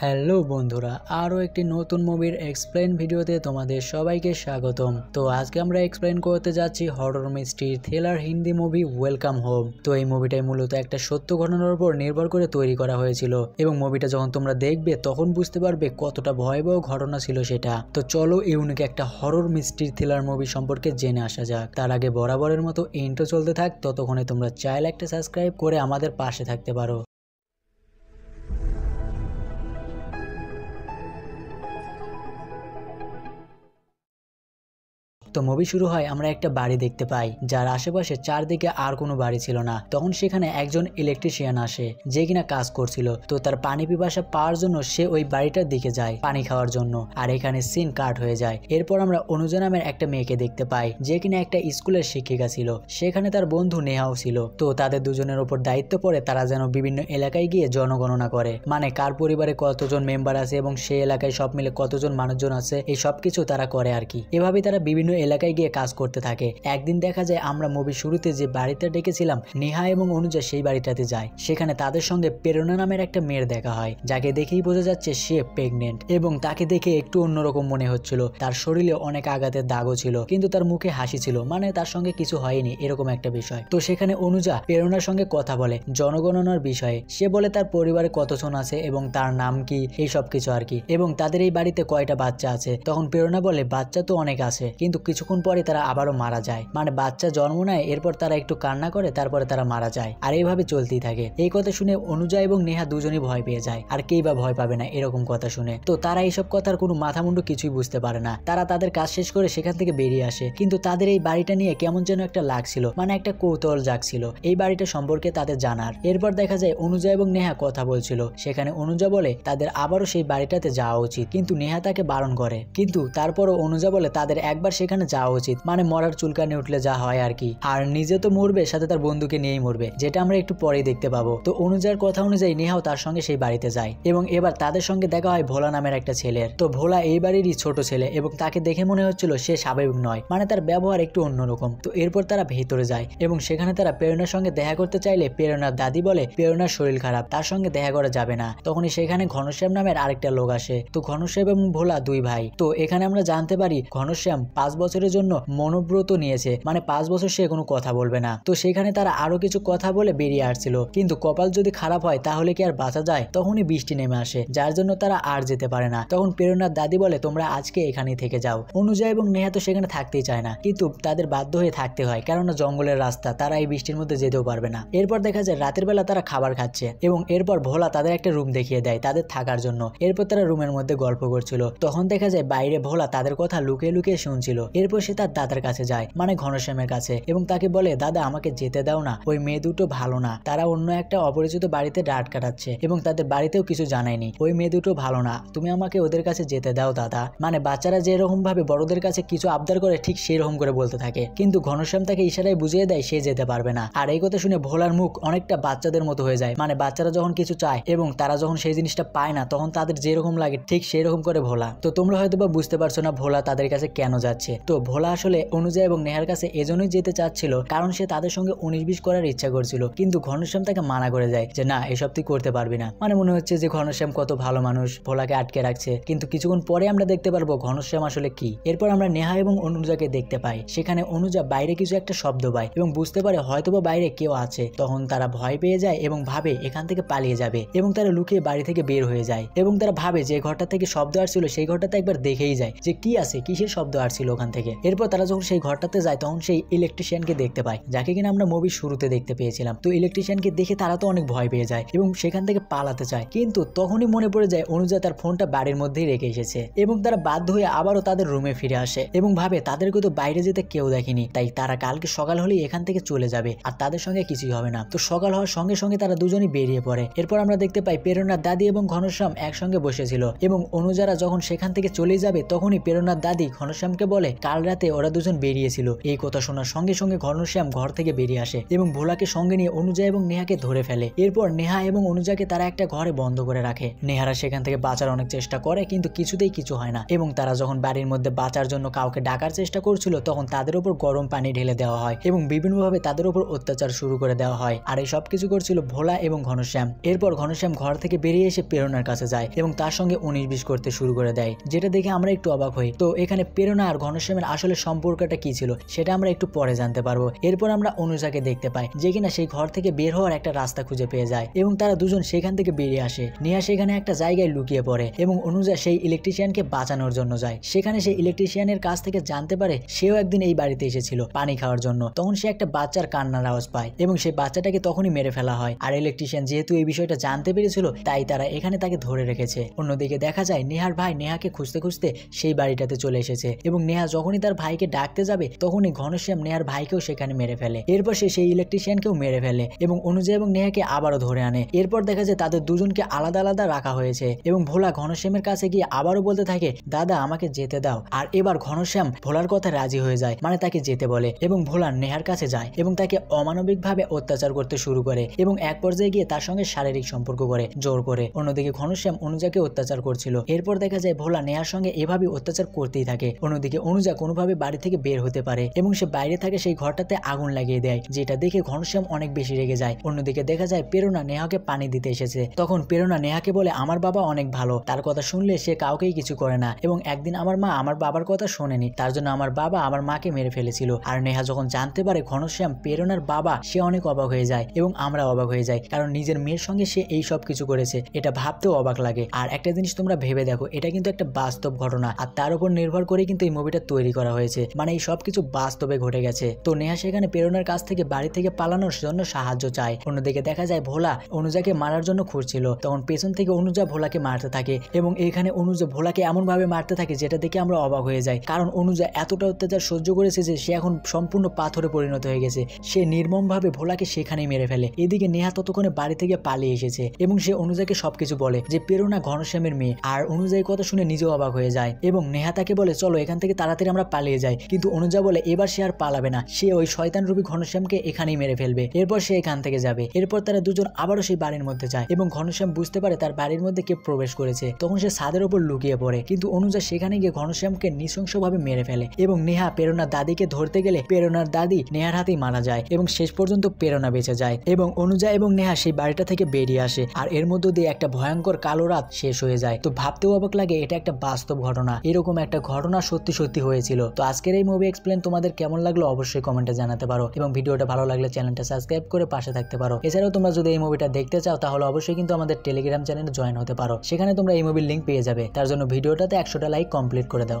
hello বন্ধুরা আরও একটি নতুন মুভির এক্সপ্লেন ভিডিওতে তোমাদের সবাইকে স্বাগতম তো আজকে আমরা এক্সপ্লেন করতে যাচ্ছি horror mystery thriller Hindi movie welcome home তো এই মুভিটাই মূলত একটা সত্য ঘটনার উপর নির্ভর করে তৈরি করা হয়েছিল এবং মুভিটা যখন তোমরা দেখবে তখন বুঝতে পারবে কতটা ভয়াবহ ঘটনা ছিল সেটা তো চলো ইউনিক একটা হরর মিস্ট্রি থ্রিলার মুভি সম্পর্কে জেনে আসা যাক তার আগে বরাবরের মতো ইন্টো চলতে থাক ততক্ষণে তোমরা চাইলে একটা সাবস্ক্রাইব করে আমাদের পাশে থাকতে পারো তো মুভি শুরু হয় আমরা একটা বাড়ি দেখতে পাই যার আশেপাশে চারদিকে আর কোনো বাড়ি ছিল না তখন সেখানে একজন ইলেকট্রিশিয়ান আসে যে কিনা কাজ করছিল তো তার পানি পিপাসা পাওয়ার জন্য সে ওই বাড়িটার দিকে যায় পানি খাওয়ার জন্য আর এখানে সিন কাট হয়ে যায় এরপর আমরা অনুজা নামের একটা মেয়েকে দেখতে পাই যে কিনা একটা স্কুলের শিক্ষিকা ছিল সেখানে তার বন্ধু নেহাও ছিল তো তাদের দুজনের ওপর দায়িত্ব পড়ে তারা যেন বিভিন্ন এলাকায় গিয়ে জনগণনা করে মানে কার পরিবারে কতজন মেম্বার আছে এবং সে এলাকায় সব মিলে কতজন মানুষজন আছে এই সবকিছু তারা করে আর কি এভাবে তারা বিভিন্ন এলাকায় গিয়ে কাজ করতে থাকে একদিন দেখা যায় আমরা মুভি শুরুতে যে বাড়িতে ডেকেছিলাম নেহা এবং অনুজা সেই বাড়িটাতে যায় সেখানে তাদের সঙ্গে প্রেরণা নামের একটা মেয়ের দেখা হয় যাকে দেখেই বোঝা যাচ্ছে সে প্রেগনেন্ট এবং তাকে দেখে একটু অন্যরকম মনে হচ্ছিল তার শরীরে অনেক আঘাতের দাগও ছিল কিন্তু তার মুখে হাসি ছিল মানে তার সঙ্গে কিছু হয়নি এরকম একটা বিষয় তো সেখানে অনুজা প্রেরণার সঙ্গে কথা বলে জনগণনার বিষয়ে সে বলে তার পরিবারে কতজন আছে এবং তার নাম কি এই সব কিছু আর কি এবং তাদের এই বাড়িতে কয়টা বাচ্চা আছে তখন প্রেরণা বলে বাচ্চা তো অনেক আছে কিন্তু কিছুক্ষণ পরে তারা আবারও মারা যায় মানে বাচ্চা জন্ম নেয় এরপর তারা একটু কান্না করে তারপরে তারা মারা যায় আর এইভাবে চলতেই থাকে এই কথা শুনে অনুজা এবং নেহা দুজনই ভয় পেয়ে যায় আর কেই বা ভয় পাবে না এরকম কথা শুনে তো তারা এইসব কথার কোনো মাথামুন্ডু কিছুই বুঝতে পারে না তারা তাদের কাজ শেষ করে সেখান থেকে বেরিয়ে আসে কিন্তু তাদের এই বাড়িটা নিয়ে কেমন যেন একটা লাগছিল মানে একটা কৌতূহল জাগছিল এই বাড়িটা সম্পর্কে তাদের জানার এরপর দেখা যায় অনুজা এবং নেহা কথা বলছিল সেখানে অনুজা বলে তাদের আবারও সেই বাড়িটাতে যাওয়া উচিত কিন্তু নেহা তাকে বারণ করে কিন্তু তারপরও অনুজা বলে তাদের একবার সেখানে সেখানে যাওয়া উচিত মানে মরার চুলকানি উঠলে যা হয় আর কি আর নিজে তো মরবে সাথে তার বন্ধুকে নিয়েই মরবে যেটা আমরা একটু পরেই দেখতে পাবো তো অনুজার কথা অনুযায়ী নেহাও তার সঙ্গে সেই বাড়িতে যায় এবং এবার তাদের সঙ্গে দেখা হয় ভোলা নামের একটা ছেলের তো ভোলা এই বাড়িরই ছোট ছেলে এবং তাকে দেখে মনে হচ্ছিল সে স্বাভাবিক নয় মানে তার ব্যবহার একটু অন্যরকম তো এরপর তারা ভেতরে যায় এবং সেখানে তারা প্রেরণার সঙ্গে দেখা করতে চাইলে প্রেরণার দাদি বলে প্রেরণার শরীর খারাপ তার সঙ্গে দেখা করা যাবে না তখনই সেখানে ঘনশ্যাম নামের আরেকটা লোক আসে তো ঘনশ্যাম এবং ভোলা দুই ভাই তো এখানে আমরা জানতে পারি ঘনশ্যাম পাঁচ বছর বছরের জন্য মনোব্রত নিয়েছে মানে পাঁচ বছর সে কোনো কথা বলবে না তো সেখানে তারা আরো কিছু কথা বলে বেরিয়ে আসছিল কিন্তু কপাল যদি খারাপ হয় তাহলে কি আর বাঁচা যায় তখনই বৃষ্টি নেমে আসে যার জন্য তারা আর যেতে পারে না তখন প্রেরণার দাদি বলে তোমরা আজকে এখানেই থেকে যাও অনুজয় এবং নেহা তো সেখানে থাকতেই চায় না কিন্তু তাদের বাধ্য হয়ে থাকতে হয় কেননা জঙ্গলের রাস্তা তারা এই বৃষ্টির মধ্যে যেতেও পারবে না এরপর দেখা যায় রাতের বেলা তারা খাবার খাচ্ছে এবং এরপর ভোলা তাদের একটা রুম দেখিয়ে দেয় তাদের থাকার জন্য এরপর তারা রুমের মধ্যে গল্প করছিল তখন দেখা যায় বাইরে ভোলা তাদের কথা লুকিয়ে লুকিয়ে শুনছিল এরপর সে তার দাদার কাছে যায় মানে ঘনশ্যামের কাছে এবং তাকে বলে দাদা আমাকে যেতে দাও না ওই মেয়ে দুটো ভালো না তারা অন্য একটা অপরিচিত বাড়িতে ডাট কাটাচ্ছে এবং তাদের বাড়িতেও কিছু জানায়নি ওই মেয়ে দুটো ভালো না তুমি আমাকে ওদের কাছে যেতে দাও দাদা মানে বাচ্চারা যেরকম ভাবে বড়দের কাছে কিছু আবদার করে ঠিক সেরকম করে বলতে থাকে কিন্তু ঘনশ্যাম তাকে ইশারায় বুঝিয়ে দেয় সে যেতে পারবে না আর এই কথা শুনে ভোলার মুখ অনেকটা বাচ্চাদের মতো হয়ে যায় মানে বাচ্চারা যখন কিছু চায় এবং তারা যখন সেই জিনিসটা পায় না তখন তাদের যেরকম লাগে ঠিক সেরকম করে ভোলা তো তোমরা হয়তো বা বুঝতে পারছো না ভোলা তাদের কাছে কেন যাচ্ছে তো ভোলা আসলে অনুজা এবং নেহার কাছে এজন্যই যেতে চাচ্ছিল কারণ সে তাদের সঙ্গে উনিশ বিশ করার ইচ্ছা করছিল কিন্তু ঘনশ্যাম তাকে মানা করে যায় যে না এসব তুই করতে পারবি না মানে মনে হচ্ছে যে ঘনশ্যাম কত ভালো মানুষ ভোলাকে আটকে রাখছে কিন্তু কিছুক্ষণ পরে আমরা দেখতে পারবো ঘনশ্যাম আসলে কি এরপর আমরা নেহা এবং অনুজাকে দেখতে পাই সেখানে অনুজা বাইরে কিছু একটা শব্দ পায় এবং বুঝতে পারে বা বাইরে কেউ আছে তখন তারা ভয় পেয়ে যায় এবং ভাবে এখান থেকে পালিয়ে যাবে এবং তারা লুকিয়ে বাড়ি থেকে বের হয়ে যায় এবং তারা ভাবে যে ঘরটা থেকে শব্দ আসছিল সেই ঘরটাতে একবার দেখেই যায় যে কি আছে কিসের শব্দ আসছিল ওখান থেকে থেকে এরপর তারা যখন সেই ঘরটাতে যায় তখন সেই ইলেকট্রিশিয়ানকে দেখতে পায় যাকে কিনা আমরা মুভির শুরুতে দেখতে পেয়েছিলাম তো ইলেকট্রিশিয়ানকে দেখে তারা তো অনেক ভয় পেয়ে যায় এবং সেখান থেকে পালাতে চায় কিন্তু তখনই মনে পড়ে যায় অনুজা তার ফোনটা বাড়ির মধ্যেই রেখে এসেছে এবং তারা বাধ্য হয়ে আবারও তাদের রুমে ফিরে আসে এবং ভাবে তাদেরকে তো বাইরে যেতে কেউ দেখেনি তাই তারা কালকে সকাল হলেই এখান থেকে চলে যাবে আর তাদের সঙ্গে কিছুই হবে না তো সকাল হওয়ার সঙ্গে সঙ্গে তারা দুজনই বেরিয়ে পড়ে এরপর আমরা দেখতে পাই প্রেরণার দাদি এবং ঘনশ্যাম একসঙ্গে বসেছিল এবং অনুজারা যখন সেখান থেকে চলে যাবে তখনই প্রেরণার দাদি ঘনশ্যামকে বলে কাল রাতে ওরা দুজন বেরিয়েছিল এই কথা শোনার সঙ্গে সঙ্গে ঘনশ্যাম ঘর থেকে বেরিয়ে আসে এবং ভোলাকে সঙ্গে নিয়ে অনুজা এবং নেহাকে ধরে ফেলে এরপর নেহা এবং অনুজাকে তারা একটা ঘরে বন্ধ করে রাখে নেহারা সেখান থেকে বাঁচার অনেক চেষ্টা করে কিন্তু কিছুতেই কিছু হয় না এবং তারা যখন বাড়ির মধ্যে বাঁচার জন্য কাউকে ডাকার চেষ্টা করছিল তখন তাদের উপর গরম পানি ঢেলে দেওয়া হয় এবং বিভিন্নভাবে তাদের উপর অত্যাচার শুরু করে দেওয়া হয় আর এই সবকিছু করছিল ভোলা এবং ঘনশ্যাম এরপর ঘনশ্যাম ঘর থেকে বেরিয়ে এসে প্রেরণার কাছে যায় এবং তার সঙ্গে উনিশ বিশ করতে শুরু করে দেয় যেটা দেখে আমরা একটু অবাক হই তো এখানে প্রেরণা আর ঘনশ্যাম হাশেমের আসলে সম্পর্কটা কি ছিল সেটা আমরা একটু পরে জানতে পারবো এরপর আমরা অনুজাকে দেখতে পাই যে কিনা সেই ঘর থেকে বের হওয়ার একটা রাস্তা খুঁজে পেয়ে যায় এবং তারা দুজন সেখান থেকে বেরিয়ে আসে নেহা সেখানে একটা জায়গায় লুকিয়ে পড়ে এবং অনুজা সেই ইলেকট্রিশিয়ানকে বাঁচানোর জন্য যায় সেখানে সেই ইলেকট্রিশিয়ানের কাছ থেকে জানতে পারে সেও একদিন এই বাড়িতে এসেছিল পানি খাওয়ার জন্য তখন সে একটা বাচ্চার কান্নার আওয়াজ পায় এবং সেই বাচ্চাটাকে তখনই মেরে ফেলা হয় আর ইলেকট্রিশিয়ান যেহেতু এই বিষয়টা জানতে পেরেছিল তাই তারা এখানে তাকে ধরে রেখেছে অন্যদিকে দেখা যায় নেহার ভাই নেহাকে খুঁজতে খুঁজতে সেই বাড়িটাতে চলে এসেছে এবং নেহা যখনই তার ভাইকে ডাকতে যাবে তখনই ঘনশ্যাম নেহার ভাইকেও সেখানে মেরে ফেলে এরপর সে সেই ইলেকট্রিশিয়ানকেও মেরে ফেলে এবং অনুজা এবং নেহাকে আবারও ধরে আনে এরপর দেখা যায় তাদের দুজনকে আলাদা আলাদা রাখা হয়েছে এবং ভোলা ঘনশ্যামের কাছে গিয়ে আবারও বলতে থাকে দাদা আমাকে যেতে দাও আর এবার ঘনশ্যাম ভোলার কথা রাজি হয়ে যায় মানে তাকে যেতে বলে এবং ভোলা নেহার কাছে যায় এবং তাকে অমানবিকভাবে অত্যাচার করতে শুরু করে এবং এক পর্যায়ে গিয়ে তার সঙ্গে শারীরিক সম্পর্ক করে জোর করে অন্যদিকে ঘনশ্যাম অনুজাকে অত্যাচার করছিল এরপর দেখা যায় ভোলা নেহার সঙ্গে এভাবে অত্যাচার করতেই থাকে অন্যদিকে অনুজা পূজা কোনোভাবে বাড়ি থেকে বের হতে পারে এবং সে বাইরে থাকে সেই ঘরটাতে আগুন লাগিয়ে দেয় যেটা দেখে ঘনশ্যাম অনেক বেশি রেগে যায় অন্যদিকে দেখা যায় প্রেরণা নেহাকে পানি দিতে এসেছে তখন প্রেরণা নেহাকে বলে আমার বাবা অনেক ভালো তার কথা শুনলে সে কাউকেই কিছু করে না এবং একদিন আমার মা আমার বাবার কথা শোনেনি তার জন্য আমার বাবা আমার মাকে মেরে ফেলেছিল আর নেহা যখন জানতে পারে ঘনশ্যাম প্রেরণার বাবা সে অনেক অবাক হয়ে যায় এবং আমরা অবাক হয়ে যাই কারণ নিজের মেয়ের সঙ্গে সে এই সব কিছু করেছে এটা ভাবতেও অবাক লাগে আর একটা জিনিস তোমরা ভেবে দেখো এটা কিন্তু একটা বাস্তব ঘটনা আর তার উপর নির্ভর করে কিন্তু এই মুভিটা তৈরি তৈরি করা হয়েছে মানে এই সবকিছু বাস্তবে ঘটে গেছে তো নেহা সেখানে প্রেরণার কাছ থেকে বাড়ি থেকে পালানোর জন্য সাহায্য চায় অন্যদিকে দেখা যায় ভোলা অনুজাকে মারার জন্য খুঁজছিল তখন পেছন থেকে অনুজা ভোলাকে মারতে থাকে এবং এখানে অনুজা ভোলাকে এমন ভাবে মারতে থাকে যেটা দেখে আমরা অবাক হয়ে যাই কারণ অনুজা এতটা অত্যাচার সহ্য করেছে যে সে এখন সম্পূর্ণ পাথরে পরিণত হয়ে গেছে সে নির্মম ভাবে ভোলাকে সেখানেই মেরে ফেলে এদিকে নেহা ততক্ষণে বাড়ি থেকে পালিয়ে এসেছে এবং সে অনুজাকে সবকিছু বলে যে প্রেরণা ঘনশ্যামের মেয়ে আর অনুজাই কথা শুনে নিজেও অবাক হয়ে যায় এবং নেহা তাকে বলে চলো এখান থেকে তাড়াতাড়ি আমরা পালিয়ে যাই কিন্তু অনুজা বলে এবার সে আর পালাবে না সে ওই শয়তান রূপী ঘনশ্যামকে এখানেই মেরে ফেলবে এরপর সে এখান থেকে যাবে এরপর তারা দুজন আবারও সেই বাড়ির মধ্যে যায় এবং ঘনশ্যাম বুঝতে পারে তার বাড়ির মধ্যে কে প্রবেশ করেছে তখন সে ছাদের ওপর লুকিয়ে পড়ে কিন্তু অনুজা সেখানে গিয়ে ঘনশ্যামকে নৃশংসভাবে মেরে ফেলে এবং নেহা প্রেরণার দাদিকে ধরতে গেলে প্রেরণার দাদি নেহার হাতেই মারা যায় এবং শেষ পর্যন্ত প্রেরণা বেঁচে যায় এবং অনুজা এবং নেহা সেই বাড়িটা থেকে বেরিয়ে আসে আর এর মধ্য দিয়ে একটা ভয়ঙ্কর কালো রাত শেষ হয়ে যায় তো ভাবতেও অবাক লাগে এটা একটা বাস্তব ঘটনা এরকম একটা ঘটনা সত্যি সত্যি হয়েছে হয়েছিল তো আজকের এই মুভি এক্সপ্লেন তোমাদের কেমন লাগলো অবশ্যই কমেন্টে জানাতে পারো এবং ভিডিওটা ভালো লাগলে চ্যানেলটা সাবস্ক্রাইব করে পাশে থাকতে পারো এছাড়াও তোমরা যদি এই মুভিটা দেখতে চাও তাহলে অবশ্যই কিন্তু আমাদের টেলিগ্রাম চ্যানেলে জয়েন হতে পারো সেখানে তোমরা এই মুভির লিঙ্ক পেয়ে যাবে তার জন্য ভিডিওটাতে একশোটা লাইক কমপ্লিট করে দাও